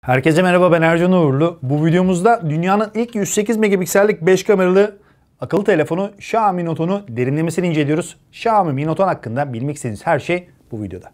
Herkese merhaba ben Ercan Uğurlu. Bu videomuzda dünyanın ilk 108 megapiksellik 5 kameralı akıllı telefonu Xiaomi Note'unu derinlemesine inceliyoruz. Xiaomi Mi Note hakkında bilmek istediğiniz her şey bu videoda.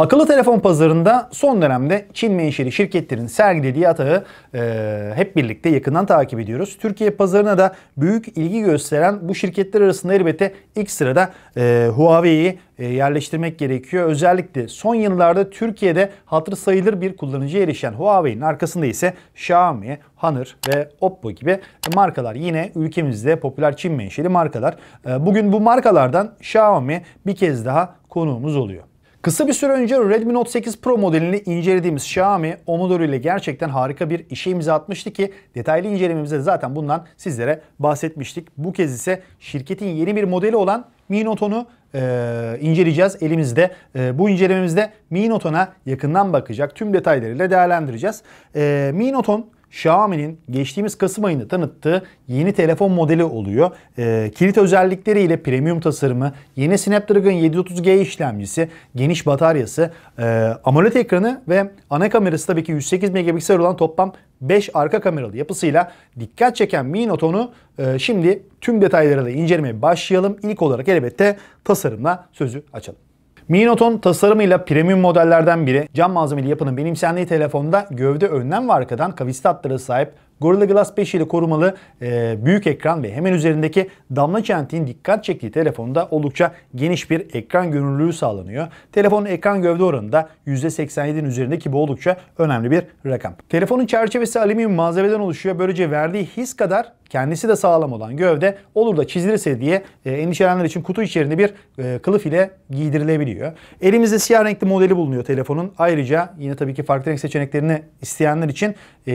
Akıllı telefon pazarında son dönemde Çin menşeli şirketlerin sergilediği atağı e, hep birlikte yakından takip ediyoruz. Türkiye pazarına da büyük ilgi gösteren bu şirketler arasında elbette ilk sırada e, Huawei'yi e, yerleştirmek gerekiyor. Özellikle son yıllarda Türkiye'de hatırı sayılır bir kullanıcıya erişen Huawei'nin arkasında ise Xiaomi, Honor ve Oppo gibi markalar yine ülkemizde popüler Çin menşeli markalar. E, bugün bu markalardan Xiaomi bir kez daha konuğumuz oluyor. Kısa bir süre önce Redmi Note 8 Pro modelini incelediğimiz Xiaomi Omodoro ile gerçekten harika bir işe imza atmıştı ki detaylı incelememizde de zaten bundan sizlere bahsetmiştik. Bu kez ise şirketin yeni bir modeli olan Mi Note 10'u e, inceleyeceğiz elimizde. E, bu incelememizde Mi Note 10'a yakından bakacak tüm detaylarıyla değerlendireceğiz. E, Mi Note 10 Xiaomi'nin geçtiğimiz Kasım ayında tanıttığı yeni telefon modeli oluyor. E, kilit özellikleri ile premium tasarımı, yeni Snapdragon 730G işlemcisi, geniş bataryası, e, AMOLED ekranı ve ana kamerası tabii ki 108 megapiksel olan toplam 5 arka kameralı yapısıyla dikkat çeken Mi Note 10'u e, ee, şimdi tüm detaylarıyla incelemeye başlayalım. İlk olarak elbette tasarımla sözü açalım. Minoton tasarımıyla premium modellerden biri. Cam malzemeli yapının benimsendiği telefonda gövde önden ve arkadan kavisli hatlara sahip Gorilla Glass 5 ile korumalı e, büyük ekran ve hemen üzerindeki damla çentiğin dikkat çektiği telefonda oldukça geniş bir ekran görünürlüğü sağlanıyor. Telefonun ekran gövde oranı da %87'nin üzerinde ki bu oldukça önemli bir rakam. Telefonun çerçevesi alüminyum malzemeden oluşuyor. Böylece verdiği his kadar kendisi de sağlam olan gövde olur da çizilirse diye e, endişelenenler için kutu içerisinde bir e, kılıf ile giydirilebiliyor. Elimizde siyah renkli modeli bulunuyor telefonun. Ayrıca yine tabii ki farklı renk seçeneklerini isteyenler için e,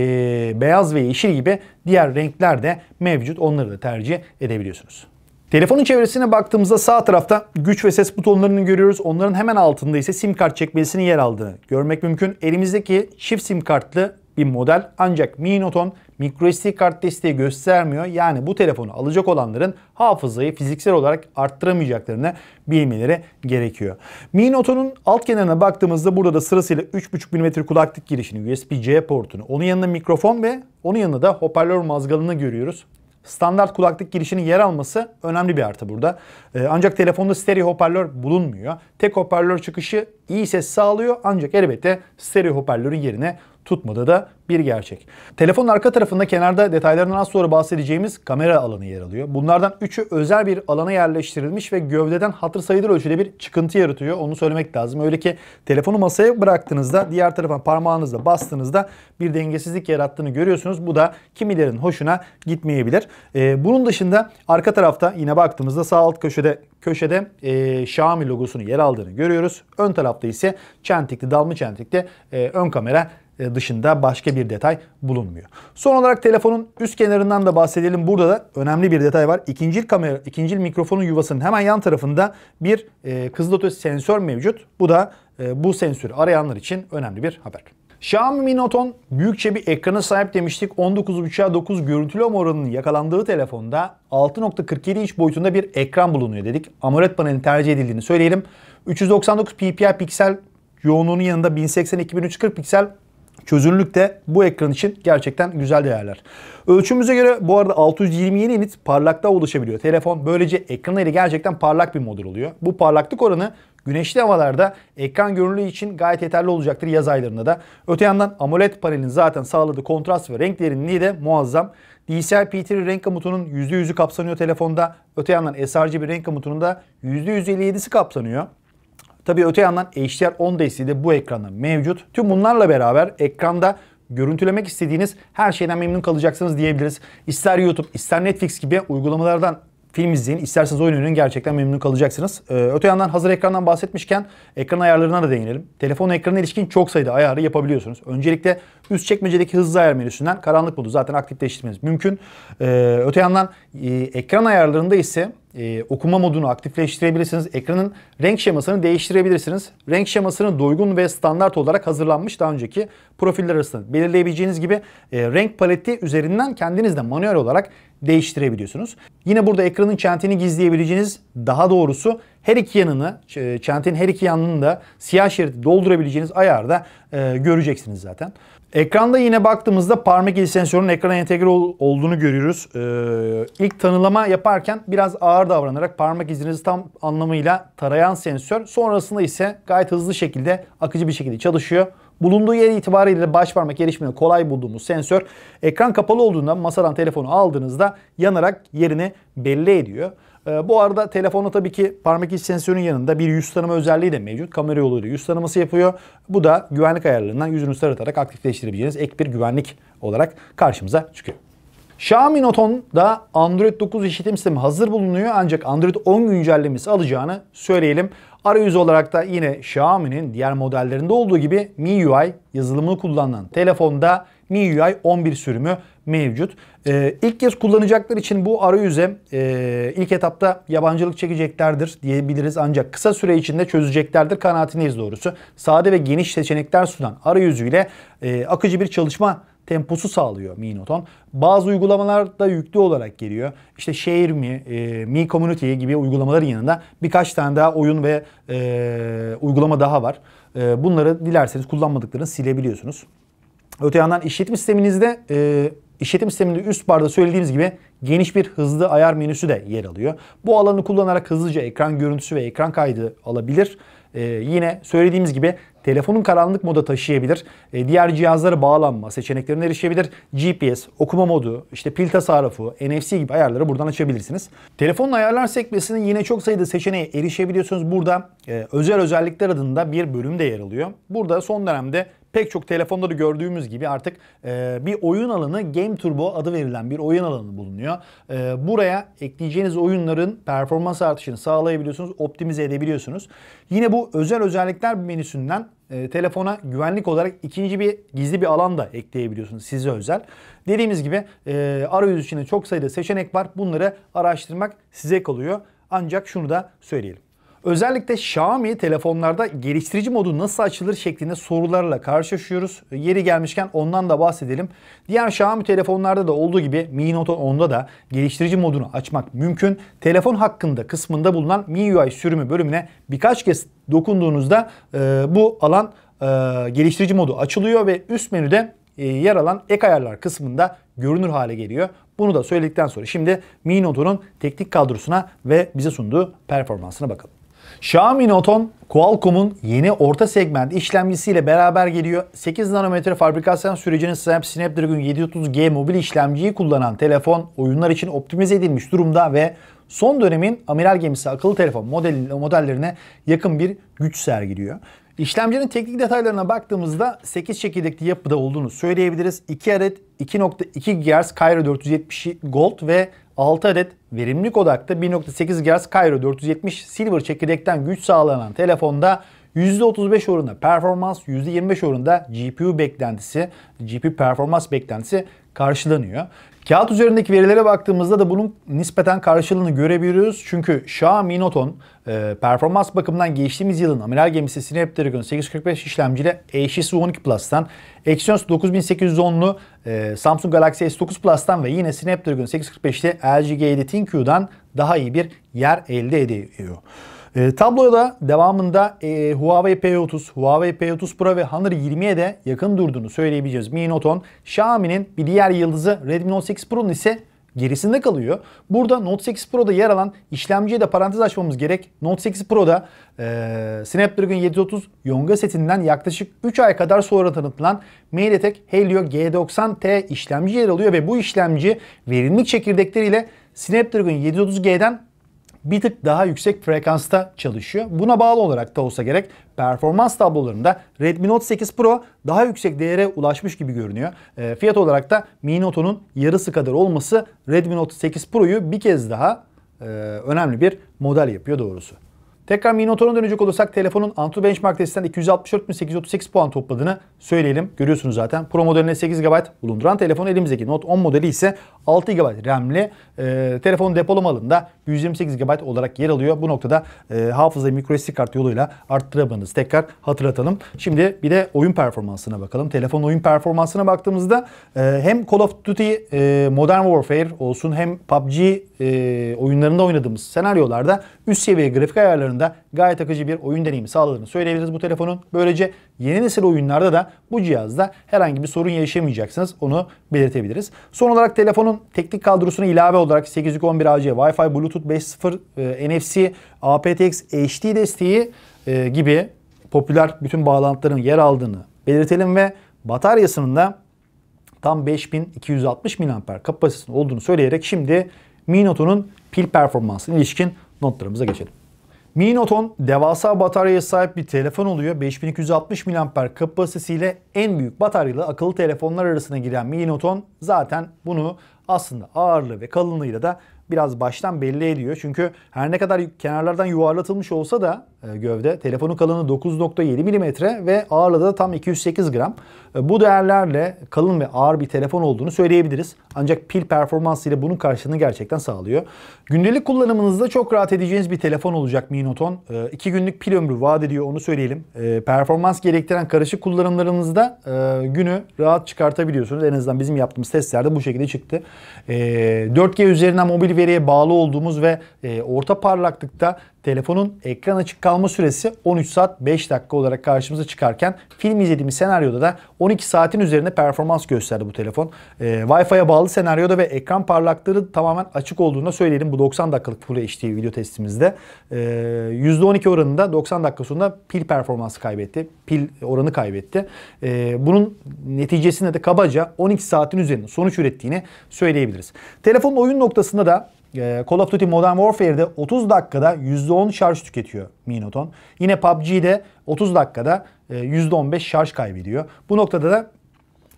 beyaz ve yeşil gibi diğer renkler de mevcut. Onları da tercih edebiliyorsunuz. Telefonun çevresine baktığımızda sağ tarafta güç ve ses butonlarını görüyoruz. Onların hemen altında ise sim kart çekmesinin yer aldığını görmek mümkün. Elimizdeki çift sim kartlı bir model ancak mini Noton Mikro SD kart desteği göstermiyor. Yani bu telefonu alacak olanların hafızayı fiziksel olarak arttıramayacaklarını bilmeleri gerekiyor. Mi Note'un alt kenarına baktığımızda burada da sırasıyla 3.5 mm kulaklık girişini, USB-C portunu, onun yanında mikrofon ve onun yanında da hoparlör mazgalını görüyoruz. Standart kulaklık girişinin yer alması önemli bir artı burada. Ee, ancak telefonda stereo hoparlör bulunmuyor. Tek hoparlör çıkışı iyi ses sağlıyor ancak elbette stereo hoparlörün yerine tutmadığı da bir gerçek. Telefonun arka tarafında kenarda detaylarından az sonra bahsedeceğimiz kamera alanı yer alıyor. Bunlardan üçü özel bir alana yerleştirilmiş ve gövdeden hatır sayılır ölçüde bir çıkıntı yaratıyor. Onu söylemek lazım. Öyle ki telefonu masaya bıraktığınızda diğer tarafa parmağınızla bastığınızda bir dengesizlik yarattığını görüyorsunuz. Bu da kimilerin hoşuna gitmeyebilir. Ee, bunun dışında arka tarafta yine baktığımızda sağ alt köşede köşede e, Xiaomi logosunun yer aldığını görüyoruz. Ön tarafta ise çentikli dalma çentikli e, ön kamera e, dışında başka bir detay bulunmuyor. Son olarak telefonun üst kenarından da bahsedelim. Burada da önemli bir detay var. İkincil kamera, ikincil mikrofonun yuvasının hemen yan tarafında bir e, kızılötesi sensör mevcut. Bu da e, bu sensörü arayanlar için önemli bir haber. Xiaomi Mi Note 10 büyükçe bir ekrana sahip demiştik. 19.5'a 9 görüntülü olma oranının yakalandığı telefonda 6.47 inç boyutunda bir ekran bulunuyor dedik. AMOLED panelinin tercih edildiğini söyleyelim. 399 ppi piksel yoğunluğunun yanında 1080 2340 piksel Çözünürlük de bu ekran için gerçekten güzel değerler. Ölçümüze göre bu arada 627 nit parlaklığa ulaşabiliyor. Telefon böylece ile gerçekten parlak bir model oluyor. Bu parlaklık oranı Güneşli havalarda ekran görünürlüğü için gayet yeterli olacaktır yaz aylarında da. Öte yandan AMOLED panelin zaten sağladığı kontrast ve renk derinliği de muazzam. DCI-P3 renk kamutunun %100'ü kapsanıyor telefonda. Öte yandan sRGB renk kamutunun da %157'si kapsanıyor. Tabii öte yandan HDR 10 desteği bu ekranda mevcut. Tüm bunlarla beraber ekranda görüntülemek istediğiniz her şeyden memnun kalacaksınız diyebiliriz. İster YouTube, ister Netflix gibi uygulamalardan film izleyin, isterseniz oyun oynayın gerçekten memnun kalacaksınız. Ee, öte yandan hazır ekrandan bahsetmişken ekran ayarlarına da değinelim. Telefon ekranına ilişkin çok sayıda ayarı yapabiliyorsunuz. Öncelikle üst çekmecedeki hızlı ayar menüsünden karanlık modu zaten aktifleştirmeniz mümkün. Ee, öte yandan e, ekran ayarlarında ise e, okuma modunu aktifleştirebilirsiniz. Ekranın renk şemasını değiştirebilirsiniz. Renk şemasını doygun ve standart olarak hazırlanmış daha önceki profiller arasında belirleyebileceğiniz gibi e, renk paleti üzerinden kendiniz de manuel olarak değiştirebiliyorsunuz. Yine burada ekranın çentini gizleyebileceğiniz daha doğrusu her iki yanını e, çentin her iki yanını da siyah şerit doldurabileceğiniz ayarda e, göreceksiniz zaten. Ekranda yine baktığımızda parmak izi sensörünün ekrana entegre ol, olduğunu görüyoruz. Ee, ilk tanılama yaparken biraz ağır davranarak parmak izinizi tam anlamıyla tarayan sensör. Sonrasında ise gayet hızlı şekilde akıcı bir şekilde çalışıyor. Bulunduğu yer itibariyle baş parmak erişimini kolay bulduğumuz sensör ekran kapalı olduğunda masadan telefonu aldığınızda yanarak yerini belli ediyor. Ee, bu arada telefonu tabii ki parmak izi sensörünün yanında bir yüz tanıma özelliği de mevcut. Kamera yoluyla yüz tanıması yapıyor. Bu da güvenlik ayarlarından yüzünü sarıtarak aktifleştirebileceğiniz ek bir güvenlik olarak karşımıza çıkıyor. Xiaomi Note 10'da Android 9 işletim sistemi hazır bulunuyor ancak Android 10 güncellemesi alacağını söyleyelim. Arayüz olarak da yine Xiaomi'nin diğer modellerinde olduğu gibi MIUI yazılımını kullanılan telefonda MIUI 11 sürümü mevcut. Ee, ilk kez kullanacaklar için bu arayüze e, ilk etapta yabancılık çekeceklerdir diyebiliriz ancak kısa süre içinde çözeceklerdir kanaatindeyiz doğrusu. Sade ve geniş seçenekler sunan arayüzüyle e, akıcı bir çalışma temposu sağlıyor Mi Note'un. Bazı uygulamalar da yüklü olarak geliyor. İşte Share Mi, e, Mi Community gibi uygulamaların yanında birkaç tane daha oyun ve e, uygulama daha var. E, bunları dilerseniz kullanmadıklarını silebiliyorsunuz. Öte yandan işletim sisteminizde e, işletim sisteminde üst barda söylediğimiz gibi geniş bir hızlı ayar menüsü de yer alıyor. Bu alanı kullanarak hızlıca ekran görüntüsü ve ekran kaydı alabilir. Ee, yine söylediğimiz gibi telefonun karanlık moda taşıyabilir. Ee, diğer cihazlara bağlanma seçeneklerine erişebilir. GPS, okuma modu, işte pil tasarrufu, NFC gibi ayarları buradan açabilirsiniz. Telefonun ayarlar sekmesinin yine çok sayıda seçeneğe erişebiliyorsunuz. Burada e, özel özellikler adında bir bölüm de yer alıyor. Burada son dönemde pek çok telefonda da gördüğümüz gibi artık e, bir oyun alanı Game Turbo adı verilen bir oyun alanı bulunuyor. E, buraya ekleyeceğiniz oyunların performans artışını sağlayabiliyorsunuz, optimize edebiliyorsunuz. Yine bu özel özellikler menüsünden e, telefona güvenlik olarak ikinci bir gizli bir alan da ekleyebiliyorsunuz size özel. Dediğimiz gibi e, arayüz içinde çok sayıda seçenek var. Bunları araştırmak size kalıyor. Ancak şunu da söyleyelim. Özellikle Xiaomi telefonlarda geliştirici modu nasıl açılır şeklinde sorularla karşılaşıyoruz. Yeri gelmişken ondan da bahsedelim. Diğer Xiaomi telefonlarda da olduğu gibi Mi Note 10'da da geliştirici modunu açmak mümkün. Telefon hakkında kısmında bulunan MIUI sürümü bölümüne birkaç kez dokunduğunuzda e, bu alan e, geliştirici modu açılıyor ve üst menüde e, yer alan ek ayarlar kısmında görünür hale geliyor. Bunu da söyledikten sonra şimdi Mi Note'un teknik kadrosuna ve bize sunduğu performansına bakalım. Xiaomi Note Qualcomm'un yeni orta segment işlemcisiyle beraber geliyor. 8 nanometre fabrikasyon sürecinin sahip Snapdragon 730G mobil işlemciyi kullanan telefon oyunlar için optimize edilmiş durumda ve son dönemin amiral gemisi akıllı telefon model, modellerine yakın bir güç sergiliyor. İşlemcinin teknik detaylarına baktığımızda 8 çekirdekli yapıda olduğunu söyleyebiliriz. 2 adet 2.2 GHz Kyra 470 Gold ve 6 adet verimlilik odaklı 1.8 GHz Cairo 470 Silver çekirdekten güç sağlanan telefonda %35 oranında performans, %25 oranında GPU beklentisi, GPU performans beklentisi karşılanıyor. Kağıt üzerindeki verilere baktığımızda da bunun nispeten karşılığını görebiliyoruz. Çünkü Xiaomi Note'un e, performans bakımından geçtiğimiz yılın amiral gemisi Snapdragon 845 işlemcili HTC U12 Plus'tan, Exynos 9810'lu e, Samsung Galaxy S9 Plus'tan ve yine Snapdragon 845'li LG G7 ThinQ'dan daha iyi bir yer elde ediyor. E, tabloya da devamında e, Huawei P30, Huawei P30 Pro ve Honor 20'ye de yakın durduğunu söyleyebileceğiz. Mi Note 10, Xiaomi'nin bir diğer yıldızı Redmi Note 8 Pro'nun ise gerisinde kalıyor. Burada Note 8 Pro'da yer alan işlemciye de parantez açmamız gerek. Note 8 Pro'da e, Snapdragon 730 Yonga setinden yaklaşık 3 ay kadar sonra tanıtılan MediaTek Helio G90T işlemci yer alıyor ve bu işlemci verimlilik çekirdekleriyle Snapdragon 730G'den bir tık daha yüksek frekansta çalışıyor. Buna bağlı olarak da olsa gerek performans tablolarında Redmi Note 8 Pro daha yüksek değere ulaşmış gibi görünüyor. E, fiyat olarak da Mi Note'un yarısı kadar olması Redmi Note 8 Pro'yu bir kez daha e, önemli bir model yapıyor doğrusu. Tekrar Minotaur'a dönecek olursak telefonun Antutu Benchmark testinden 264.838 puan topladığını söyleyelim. Görüyorsunuz zaten. Pro modeline 8 GB bulunduran telefon elimizdeki Note 10 modeli ise 6 GB RAM'li. E, telefon depolama alanında 128 GB olarak yer alıyor. Bu noktada e, hafızayı microSD kart yoluyla arttırabilmeniz tekrar hatırlatalım. Şimdi bir de oyun performansına bakalım. Telefon oyun performansına baktığımızda e, hem Call of Duty e, Modern Warfare olsun hem PUBG e, oyunlarında oynadığımız senaryolarda üst seviye grafik ayarlarını oyunlarında gayet akıcı bir oyun deneyimi sağladığını söyleyebiliriz bu telefonun. Böylece yeni nesil oyunlarda da bu cihazda herhangi bir sorun yaşamayacaksınız. Onu belirtebiliriz. Son olarak telefonun teknik kadrosuna ilave olarak 811 AC, Wi-Fi, Bluetooth 5.0, e, NFC, aptX, HD desteği e, gibi popüler bütün bağlantıların yer aldığını belirtelim ve bataryasının da tam 5260 mAh kapasitesinin olduğunu söyleyerek şimdi Mi Note'un pil performansına ilişkin notlarımıza geçelim. Mi Minoton devasa bataryaya sahip bir telefon oluyor. 5260 mAh kapasitesiyle en büyük bataryalı akıllı telefonlar arasına giren Mi Minoton zaten bunu aslında ağırlığı ve kalınlığıyla da biraz baştan belli ediyor. Çünkü her ne kadar kenarlardan yuvarlatılmış olsa da e, gövde. Telefonun kalını 9.7 mm ve ağırlığı da tam 208 gram. E, bu değerlerle kalın ve ağır bir telefon olduğunu söyleyebiliriz. Ancak pil performansı ile bunun karşılığını gerçekten sağlıyor. Gündelik kullanımınızda çok rahat edeceğiniz bir telefon olacak Mi Note 10. 2 günlük pil ömrü vaat ediyor onu söyleyelim. E, performans gerektiren karışık kullanımlarınızda günü rahat çıkartabiliyorsunuz. En azından bizim yaptığımız testlerde bu şekilde çıktı. 4G üzerinden mobil veriye bağlı olduğumuz ve orta parlaklıkta telefonun ekran açık kal kalma süresi 13 saat 5 dakika olarak karşımıza çıkarken film izlediğimiz senaryoda da 12 saatin üzerinde performans gösterdi bu telefon. E, Wi-Fi'ye bağlı senaryoda ve ekran parlaklığı tamamen açık olduğunda söyleyelim bu 90 dakikalık Full HD video testimizde. E, ee, %12 oranında 90 dakika sonunda pil performansı kaybetti. Pil oranı kaybetti. E, bunun neticesinde de kabaca 12 saatin üzerinde sonuç ürettiğini söyleyebiliriz. Telefonun oyun noktasında da ee, Call of Duty Modern Warfare'de 30 dakikada %10 şarj tüketiyor Minoton. Yine PUBG'de 30 dakikada %15 e, şarj kaybediyor. Bu noktada da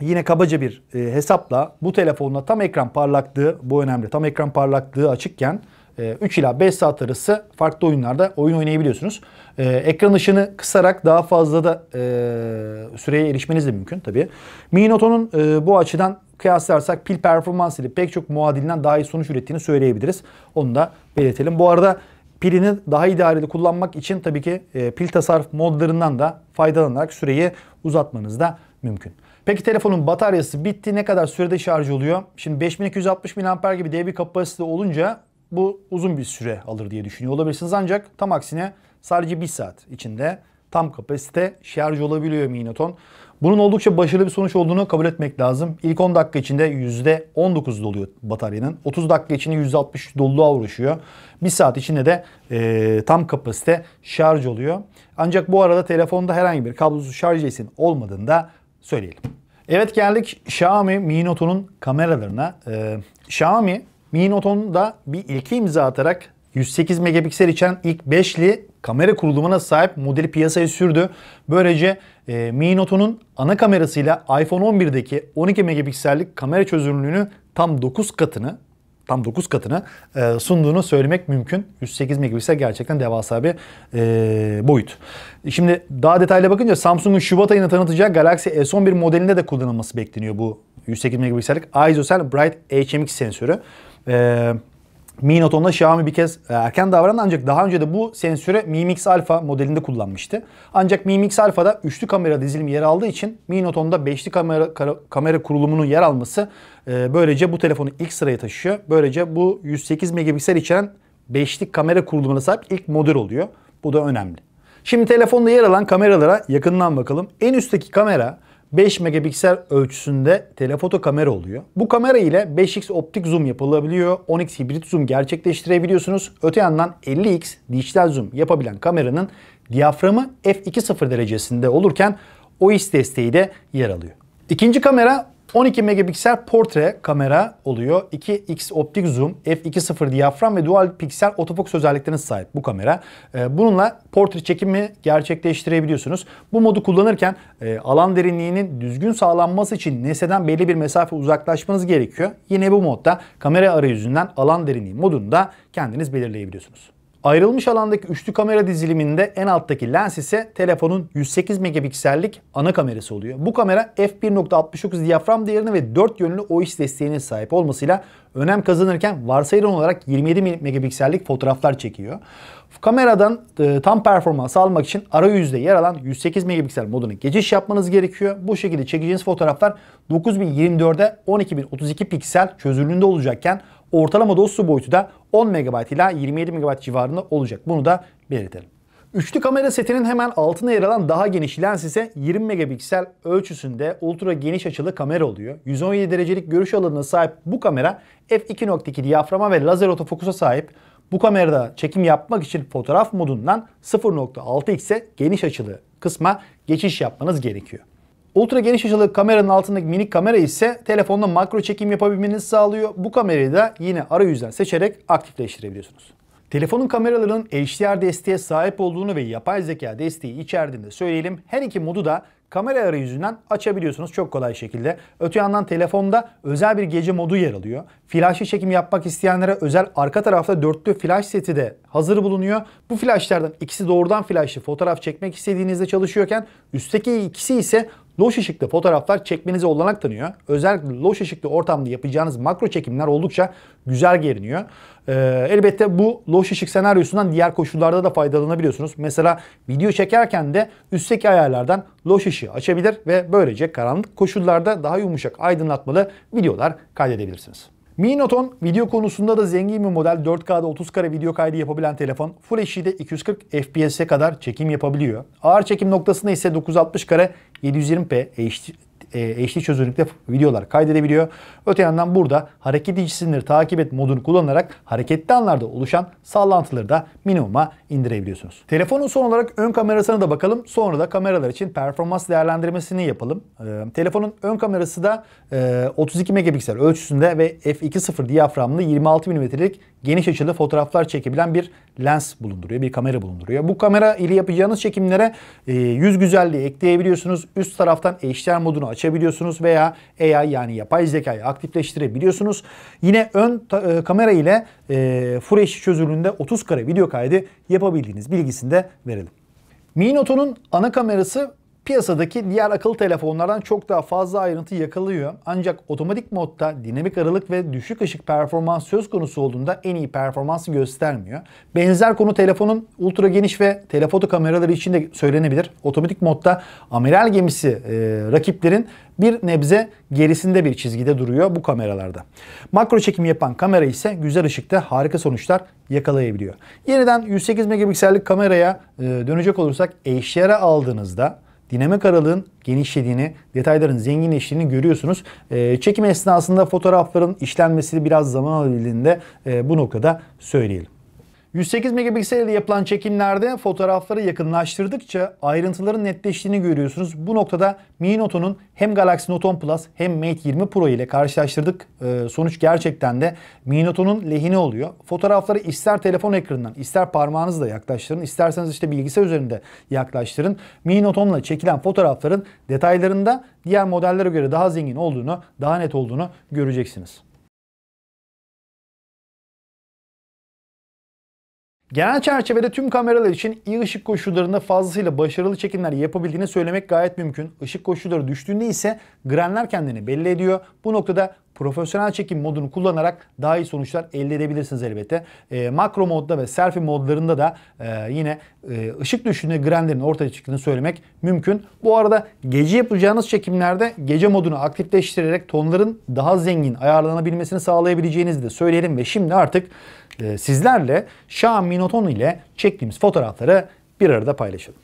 yine kabaca bir e, hesapla bu telefonla tam ekran parlaklığı bu önemli. Tam ekran parlaklığı açıkken 3 e, ila 5 saat arası farklı oyunlarda oyun oynayabiliyorsunuz. Ee, ekran ışını kısarak daha fazla da e, süreye erişmeniz de mümkün tabii. Mi Note'un e, bu açıdan kıyaslarsak pil performans ile pek çok muadilinden daha iyi sonuç ürettiğini söyleyebiliriz. Onu da belirtelim. Bu arada pilini daha idareli kullanmak için tabii ki e, pil tasarruf modlarından da faydalanarak süreyi uzatmanız da mümkün. Peki telefonun bataryası bitti. Ne kadar sürede şarj oluyor? Şimdi 5260 mAh gibi dev bir kapasite olunca bu uzun bir süre alır diye düşünüyor olabilirsiniz. Ancak tam aksine sadece 1 saat içinde tam kapasite şarj olabiliyor miniton. Bunun oldukça başarılı bir sonuç olduğunu kabul etmek lazım. İlk 10 dakika içinde %19 doluyor bataryanın. 30 dakika içinde %60 doluluğa uğraşıyor. 1 saat içinde de e, tam kapasite şarj oluyor. Ancak bu arada telefonda herhangi bir kablosuz şarj için olmadığını da söyleyelim. Evet geldik Xiaomi Mi Note'un kameralarına. Ee, Xiaomi Mi Note'un da bir ilki imza atarak 108 megapiksel içeren ilk 5'li kamera kurulumuna sahip modeli piyasaya sürdü. Böylece e, Mi Note'un ana kamerasıyla iPhone 11'deki 12 megapiksellik kamera çözünürlüğünü tam 9 katını tam 9 katını e, sunduğunu söylemek mümkün. 108 megapiksel gerçekten devasa bir e, boyut. Şimdi daha detaylı bakınca Samsung'un Şubat ayında tanıtacağı Galaxy S11 modelinde de kullanılması bekleniyor bu 108 megapiksellik ISOCELL Bright HMX sensörü. Eee mi Note 10'da Xiaomi bir kez e, erken davrandı ancak daha önce de bu sensöre Mi Mix Alpha modelinde kullanmıştı. Ancak Mi Mix Alpha'da üçlü kamera dizilimi yer aldığı için Mi Note 10'da beşli kamera, kamera kurulumunun yer alması e, böylece bu telefonu ilk sıraya taşıyor. Böylece bu 108 megapiksel içeren beşli kamera kurulumuna sahip ilk model oluyor. Bu da önemli. Şimdi telefonda yer alan kameralara yakından bakalım. En üstteki kamera 5 megapiksel ölçüsünde telefoto kamera oluyor. Bu kamera ile 5x optik zoom yapılabiliyor. 10x hibrit zoom gerçekleştirebiliyorsunuz. Öte yandan 50x dijital zoom yapabilen kameranın diyaframı f2.0 derecesinde olurken OIS desteği de yer alıyor. İkinci kamera 12 megapiksel portre kamera oluyor. 2x optik zoom, f2.0 diyafram ve dual piksel otofokus özelliklerine sahip bu kamera. Ee, bununla portre çekimi gerçekleştirebiliyorsunuz. Bu modu kullanırken e, alan derinliğinin düzgün sağlanması için nesneden belli bir mesafe uzaklaşmanız gerekiyor. Yine bu modda kamera arayüzünden alan derinliği modunu da kendiniz belirleyebiliyorsunuz. Ayrılmış alandaki üçlü kamera diziliminde en alttaki lens ise telefonun 108 megapiksellik ana kamerası oluyor. Bu kamera f1.69 diyafram değerini ve 4 yönlü OIS desteğine sahip olmasıyla önem kazanırken varsayılan olarak 27 megapiksellik fotoğraflar çekiyor. Kameradan e, tam performans almak için arayüzde yer alan 108 megapiksel moduna geçiş yapmanız gerekiyor. Bu şekilde çekeceğiniz fotoğraflar 9024'e 12032 piksel çözünürlüğünde olacakken Ortalama dosya boyutu da 10 MB ila 27 MB civarında olacak. Bunu da belirtelim. Üçlü kamera setinin hemen altına yer alan daha geniş lens ise 20 megapiksel ölçüsünde ultra geniş açılı kamera oluyor. 117 derecelik görüş alanına sahip bu kamera f2.2 diyaframa ve lazer otofokusa sahip. Bu kamerada çekim yapmak için fotoğraf modundan 0.6x'e geniş açılı kısma geçiş yapmanız gerekiyor. Ultra geniş açılı kameranın altındaki minik kamera ise telefonda makro çekim yapabilmenizi sağlıyor. Bu kamerayı da yine arayüzden seçerek aktifleştirebiliyorsunuz. Telefonun kameralarının HDR desteğe sahip olduğunu ve yapay zeka desteği içerdiğini de söyleyelim. Her iki modu da kamera arayüzünden açabiliyorsunuz çok kolay şekilde. Öte yandan telefonda özel bir gece modu yer alıyor. Flaşlı çekim yapmak isteyenlere özel arka tarafta dörtlü flash seti de hazır bulunuyor. Bu flashlardan ikisi doğrudan flashlı fotoğraf çekmek istediğinizde çalışıyorken üstteki ikisi ise Loş ışıklı fotoğraflar çekmenize olanak tanıyor. Özellikle loş ışıklı ortamda yapacağınız makro çekimler oldukça güzel görünüyor. Ee, elbette bu loş ışık senaryosundan diğer koşullarda da faydalanabiliyorsunuz. Mesela video çekerken de üstteki ayarlardan loş ışığı açabilir ve böylece karanlık koşullarda daha yumuşak aydınlatmalı videolar kaydedebilirsiniz. Mi Note 10 video konusunda da zengin bir model 4K'da 30 kare video kaydı yapabilen telefon Full HD'de 240 FPS'e kadar çekim yapabiliyor. Ağır çekim noktasında ise 960 kare 720p e, HD çözünürlükte videolar kaydedebiliyor. Öte yandan burada hareket içi sinir takip et modunu kullanarak hareketli anlarda oluşan sallantıları da minimuma indirebiliyorsunuz. Telefonun son olarak ön kamerasına da bakalım. Sonra da kameralar için performans değerlendirmesini yapalım. Ee, telefonun ön kamerası da e, 32 megapiksel ölçüsünde ve f2.0 diyaframlı 26 milimetrelik geniş açılı fotoğraflar çekebilen bir lens bulunduruyor, bir kamera bulunduruyor. Bu kamera ile yapacağınız çekimlere e, yüz güzelliği ekleyebiliyorsunuz. Üst taraftan HDR modunu açabiliyorsunuz veya AI yani yapay zekayı aktifleştirebiliyorsunuz. Yine ön e, kamera ile e, Full HD çözünürlüğünde 30 kare video kaydı yapabildiğiniz bilgisini de verelim. Mi Note'un ana kamerası piyasadaki diğer akıllı telefonlardan çok daha fazla ayrıntı yakalıyor. Ancak otomatik modda dinamik aralık ve düşük ışık performans söz konusu olduğunda en iyi performansı göstermiyor. Benzer konu telefonun ultra geniş ve telefoto kameraları için de söylenebilir. Otomatik modda amiral gemisi e, rakiplerin bir nebze gerisinde bir çizgide duruyor bu kameralarda. Makro çekim yapan kamera ise güzel ışıkta harika sonuçlar yakalayabiliyor. Yeniden 108 megapiksellik kameraya e, dönecek olursak HDR'e aldığınızda dinamik aralığın genişlediğini, detayların zenginleştiğini görüyorsunuz. E, çekim esnasında fotoğrafların işlenmesi biraz zaman alabildiğini de e, bu noktada söyleyelim. 108 megapiksel ile yapılan çekimlerde fotoğrafları yakınlaştırdıkça ayrıntıların netleştiğini görüyorsunuz. Bu noktada Mi Note'un hem Galaxy Note 10 Plus hem Mate 20 Pro ile karşılaştırdık. Ee, sonuç gerçekten de Mi Note'un lehine oluyor. Fotoğrafları ister telefon ekranından ister parmağınızla yaklaştırın isterseniz işte bilgisayar üzerinde yaklaştırın. Mi Note 10 ile çekilen fotoğrafların detaylarında diğer modellere göre daha zengin olduğunu daha net olduğunu göreceksiniz. Genel çerçevede tüm kameralar için iyi ışık koşullarında fazlasıyla başarılı çekimler yapabildiğini söylemek gayet mümkün. Işık koşulları düştüğünde ise grenler kendini belli ediyor. Bu noktada profesyonel çekim modunu kullanarak daha iyi sonuçlar elde edebilirsiniz elbette. E, makro modda ve selfie modlarında da e, yine e, ışık düşüğünde grenlerin ortaya çıktığını söylemek mümkün. Bu arada gece yapacağınız çekimlerde gece modunu aktifleştirerek tonların daha zengin ayarlanabilmesini sağlayabileceğinizi de söyleyelim ve şimdi artık e, sizlerle Xiaomi Note 10 ile çektiğimiz fotoğrafları bir arada paylaşalım.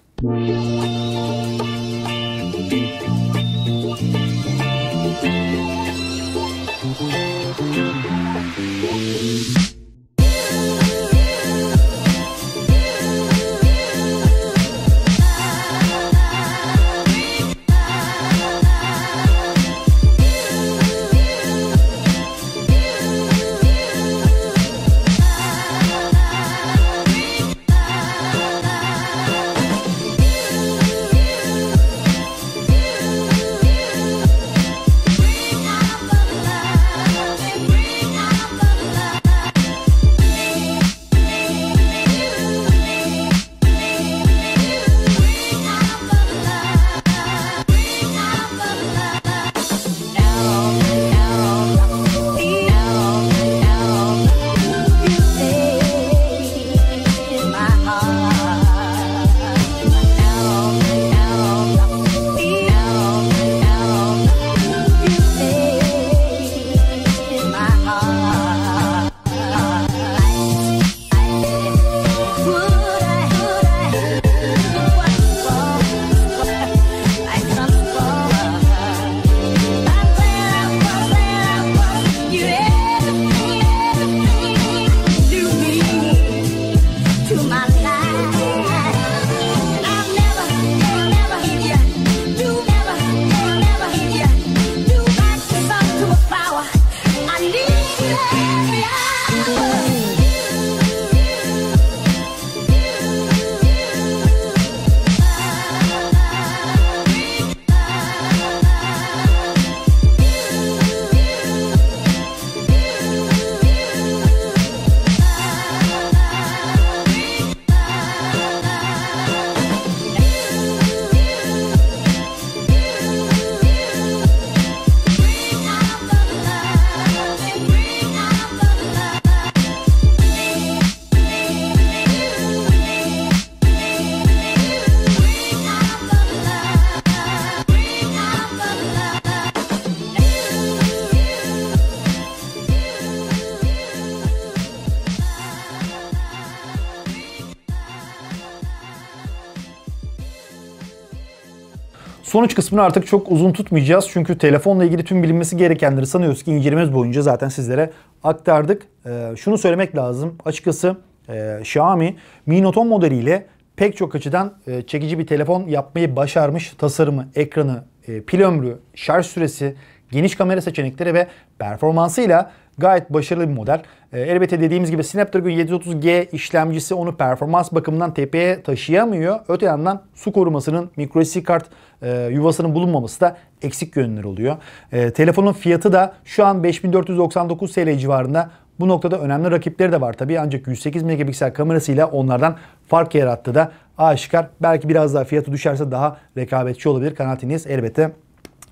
Sonuç kısmını artık çok uzun tutmayacağız. Çünkü telefonla ilgili tüm bilinmesi gerekenleri sanıyoruz ki incelememiz boyunca zaten sizlere aktardık. Ee, şunu söylemek lazım. Açıkçası e, Xiaomi Mi Note 10 modeliyle pek çok açıdan e, çekici bir telefon yapmayı başarmış. Tasarımı, ekranı, e, pil ömrü, şarj süresi geniş kamera seçenekleri ve performansıyla gayet başarılı bir model. Ee, elbette dediğimiz gibi Snapdragon 730G işlemcisi onu performans bakımından tepeye taşıyamıyor. Öte yandan su korumasının microSD kart e, yuvasının bulunmaması da eksik yönler oluyor. E, telefonun fiyatı da şu an 5499 TL civarında. Bu noktada önemli rakipleri de var tabii ancak 108 megapiksel kamerasıyla onlardan fark yarattı da aşikar. Belki biraz daha fiyatı düşerse daha rekabetçi olabilir. Kanaatiniz elbette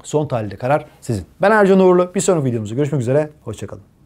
Son tahlilde karar sizin. Ben Ercan Uğurlu. Bir sonraki videomuzda görüşmek üzere. Hoşçakalın.